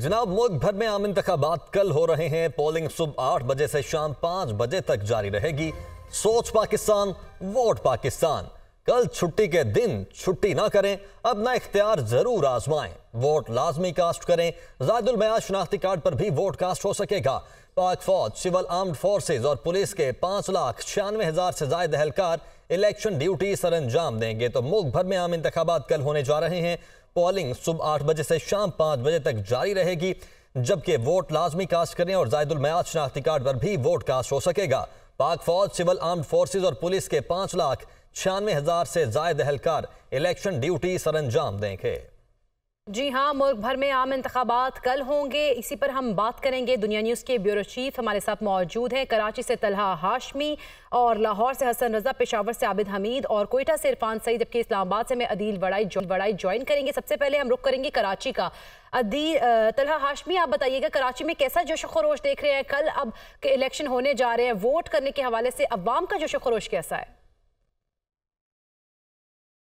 जनाब मुल्क भर में आम इंतबात कल हो रहे हैं पोलिंग सुबह आठ बजे से शाम पांच बजे तक जारी रहेगी सोच पाकिस्तान वोट पाकिस्तान कल छुट्टी के दिन छुट्टी ना करें अब ना इख्तियार जरूर आजमाएं वोट लाजमी कास्ट करें मया शनाख्ती कार्ड पर भी वोट कास्ट हो सकेगा पाक फौज सिविल आर्म्ड फोर्सेज और पुलिस के पांच लाख छियानवे हज़ार से जायद एहलकार इलेक्शन ड्यूटी सर अंजाम देंगे तो मुल्क भर में आम इंतबात कल होने जा रहे हैं पोलिंग सुबह आठ बजे से शाम पाँच बजे तक जारी रहेगी जबकि वोट लाजमी कास्ट करें और जायदुलमयाद शनाख्ती कार्ड पर भी वोट कास्ट हो सकेगा पाक फौज सिविल आर्म्ड फोर्सेज और पुलिस के पाँच लाख छियानवे हज़ार से जायद एहलकार इलेक्शन ड्यूटी सर अंजाम देंगे जी हाँ मुल्क भर में आम इंतबात कल होंगे इसी पर हम बात करेंगे दुनिया न्यूज़ के ब्यूरो चीफ हमारे साथ मौजूद हैं कराची से तलहा हाशमी और लाहौर से हसन रजा पेशावर से आबिद हमीद और कोयटा से इरफान सईद जबकि इस्लामाबाद से मैं अदील वड़ाई वड़ाई ज्वाइन करेंगे सबसे पहले हम रुख करेंगे कराची का अदी तलहा हाशमी आप बताइएगा कराची में कैसा जोश खरोश देख रहे हैं कल अब इलेक्शन होने जा रहे हैं वोट करने के हवाले से अवाम का जोश खरोश कैसा है